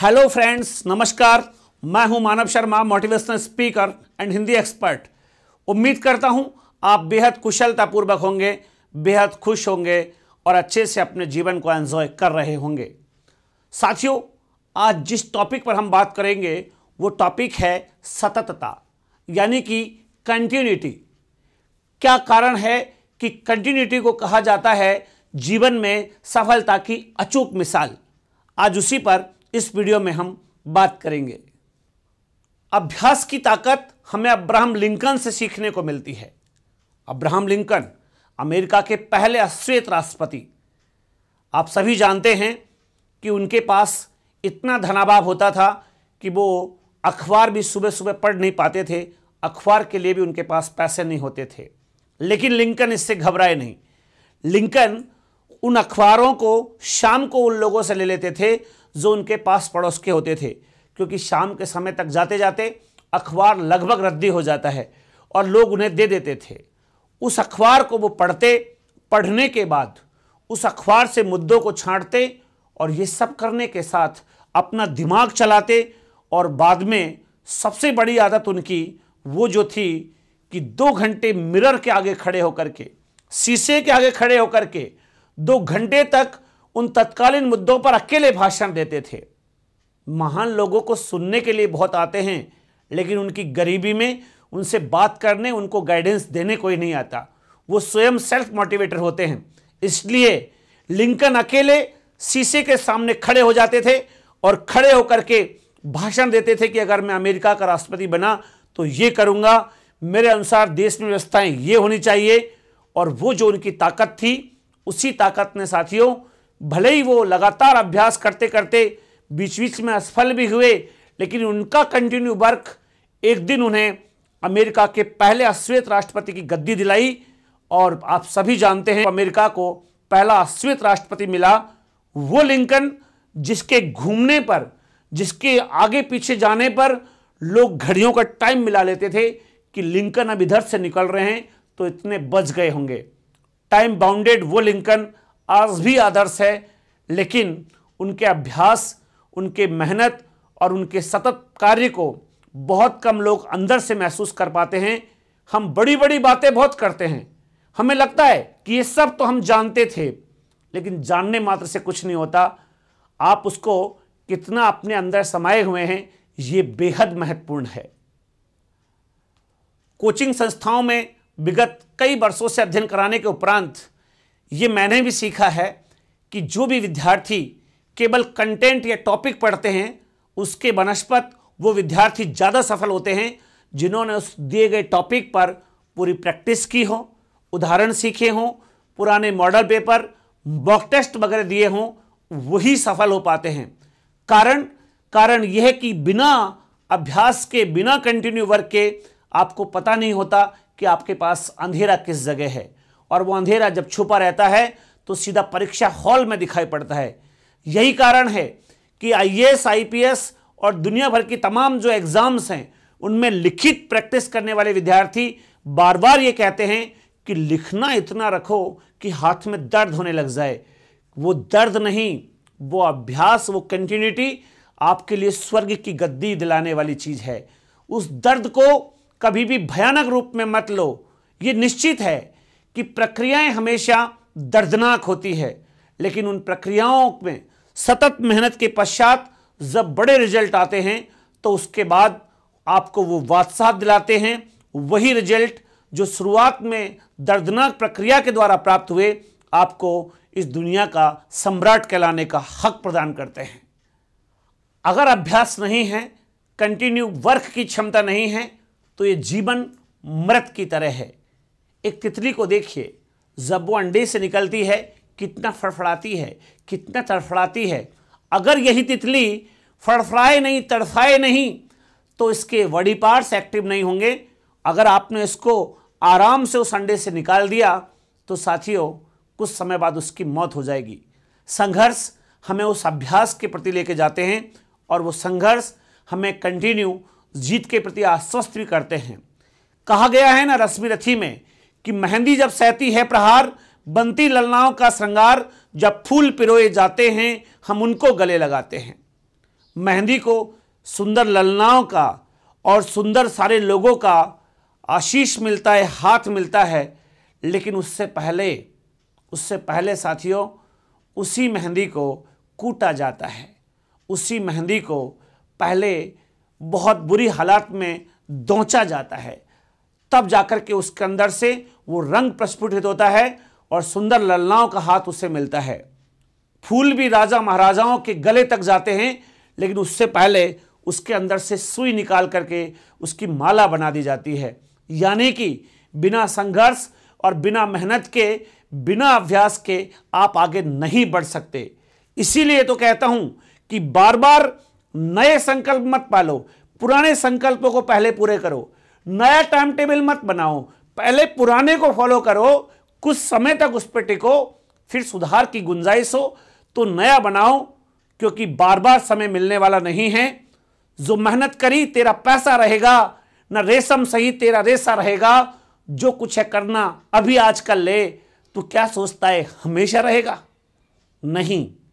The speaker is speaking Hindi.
हेलो फ्रेंड्स नमस्कार मैं हूं Manav Sharma motivational speaker and Hindi expert उम्मीद करता हूं आप बेहद कुशलतापूर्वक होंगे बेहद खुश होंगे और अच्छे से अपने जीवन को एंजॉय कर रहे होंगे साथियों आज जिस टॉपिक पर हम बात करेंगे वो टॉपिक है सततता यानी कि कंटिन्यूटी क्या कारण है कि कंटिन्यूटी को कहा जाता है जीवन में सफलता की अचूक मिसाल आज उसी पर इस वीडियो में हम बात करेंगे अभ्यास की ताकत हमें अब्राहम लिंकन से सीखने को मिलती है अब्राहम लिंकन अमेरिका के पहले अश्वेत राष्ट्रपति आप सभी जानते हैं कि उनके पास इतना धनाभाव होता था कि वो अखबार भी सुबह सुबह पढ़ नहीं पाते थे अखबार के लिए भी उनके पास पैसे नहीं होते थे लेकिन लिंकन इससे घबराए नहीं लिंकन उन अखबारों को शाम को उन लोगों से ले लेते थे जो उनके पास पड़ोस के होते थे क्योंकि शाम के समय तक जाते जाते अखबार लगभग रद्दी हो जाता है और लोग उन्हें दे देते थे उस अखबार को वो पढ़ते पढ़ने के बाद उस अखबार से मुद्दों को छांटते और ये सब करने के साथ अपना दिमाग चलाते और बाद में सबसे बड़ी आदत उनकी वो जो थी कि दो घंटे मिरर के आगे खड़े होकर के शीशे के आगे खड़े होकर के दो घंटे तक उन तत्कालीन मुद्दों पर अकेले भाषण देते थे महान लोगों को सुनने के लिए बहुत आते हैं लेकिन उनकी गरीबी में उनसे बात करने उनको गाइडेंस देने कोई नहीं आता वो स्वयं सेल्फ मोटिवेटर होते हैं इसलिए लिंकन अकेले शीशे के सामने खड़े हो जाते थे और खड़े होकर के भाषण देते थे कि अगर मैं अमेरिका का राष्ट्रपति बना तो ये करूँगा मेरे अनुसार देश में व्यवस्थाएं ये होनी चाहिए और वो जो उनकी ताकत थी उसी ताकत ने साथियों भले ही वो लगातार अभ्यास करते करते बीच बीच में असफल भी हुए लेकिन उनका कंटिन्यू वर्क एक दिन उन्हें अमेरिका के पहले अश्वेत राष्ट्रपति की गद्दी दिलाई और आप सभी जानते हैं अमेरिका को पहला अश्वेत राष्ट्रपति मिला वो लिंकन जिसके घूमने पर जिसके आगे पीछे जाने पर लोग घड़ियों का टाइम मिला लेते थे कि लिंकन अब इधर से निकल रहे हैं तो इतने बच गए होंगे टाइम बाउंडेड वो लिंकन आज भी आदर्श है लेकिन उनके अभ्यास उनके मेहनत और उनके सतत कार्य को बहुत कम लोग अंदर से महसूस कर पाते हैं हम बड़ी बड़ी बातें बहुत करते हैं हमें लगता है कि ये सब तो हम जानते थे लेकिन जानने मात्र से कुछ नहीं होता आप उसको कितना अपने अंदर समाये हुए हैं ये बेहद महत्वपूर्ण है कोचिंग संस्थाओं में विगत कई वर्षों से अध्ययन कराने के उपरांत ये मैंने भी सीखा है कि जो भी विद्यार्थी केवल कंटेंट या टॉपिक पढ़ते हैं उसके बनस्पत वो विद्यार्थी ज़्यादा सफल होते हैं जिन्होंने उस दिए गए टॉपिक पर पूरी प्रैक्टिस की हो उदाहरण सीखे हों पुराने मॉडल पेपर बॉक टेस्ट वगैरह दिए हों वही सफल हो पाते हैं कारण कारण यह है कि बिना अभ्यास के बिना कंटिन्यू वर्क के आपको पता नहीं होता कि आपके पास अंधेरा किस जगह है और वो अंधेरा जब छुपा रहता है तो सीधा परीक्षा हॉल में दिखाई पड़ता है यही कारण है कि आईएएस आईपीएस और दुनिया भर की तमाम जो एग्ज़ाम्स हैं उनमें लिखित प्रैक्टिस करने वाले विद्यार्थी बार बार ये कहते हैं कि लिखना इतना रखो कि हाथ में दर्द होने लग जाए वो दर्द नहीं वो अभ्यास वो कंटिन्यूटी आपके लिए स्वर्ग की गद्दी दिलाने वाली चीज़ है उस दर्द को कभी भी भयानक रूप में मत लो ये निश्चित है कि प्रक्रियाएं हमेशा दर्दनाक होती है लेकिन उन प्रक्रियाओं में सतत मेहनत के पश्चात जब बड़े रिजल्ट आते हैं तो उसके बाद आपको वो वादसाह दिलाते हैं वही रिजल्ट जो शुरुआत में दर्दनाक प्रक्रिया के द्वारा प्राप्त हुए आपको इस दुनिया का सम्राट कहलाने का हक प्रदान करते हैं अगर अभ्यास नहीं है कंटिन्यू वर्क की क्षमता नहीं है तो ये जीवन मृत की तरह है एक तितली को देखिए जब वो अंडे से निकलती है कितना फड़फड़ाती है कितना तड़फड़ाती है अगर यही तितली फड़फड़ाए नहीं तड़फाए नहीं तो इसके बॉडी पार्ट्स एक्टिव नहीं होंगे अगर आपने इसको आराम से उस अंडे से निकाल दिया तो साथियों कुछ समय बाद उसकी मौत हो जाएगी संघर्ष हमें उस अभ्यास के प्रति लेके जाते हैं और वो संघर्ष हमें कंटिन्यू जीत के प्रति आश्वस्त भी करते हैं कहा गया है ना रश्मि रथी में कि मेहंदी जब सहती है प्रहार बनती ललनाओं का श्रृंगार जब फूल पिरोए जाते हैं हम उनको गले लगाते हैं मेहंदी को सुंदर ललनाओं का और सुंदर सारे लोगों का आशीष मिलता है हाथ मिलता है लेकिन उससे पहले उससे पहले साथियों उसी मेहंदी को कूटा जाता है उसी मेहंदी को पहले बहुत बुरी हालात में दोचा जाता है तब जाकर के उसके अंदर से वो रंग प्रस्फुटित होता है और सुंदर ललनाओं का हाथ उससे मिलता है फूल भी राजा महाराजाओं के गले तक जाते हैं लेकिन उससे पहले उसके अंदर से सुई निकाल करके उसकी माला बना दी जाती है यानी कि बिना संघर्ष और बिना मेहनत के बिना अभ्यास के आप आगे नहीं बढ़ सकते इसीलिए तो कहता हूं कि बार बार नए संकल्प मत पालो पुराने संकल्पों को पहले पूरे करो नया टाइम टेबल मत बनाओ पहले पुराने को फॉलो करो कुछ समय तक उस पर टिको फिर सुधार की गुंजाइश हो तो नया बनाओ क्योंकि बार बार समय मिलने वाला नहीं है जो मेहनत करी तेरा पैसा रहेगा न रेशम सही तेरा रेशा रहेगा जो कुछ है करना अभी आज कर ले तो क्या सोचता है हमेशा रहेगा नहीं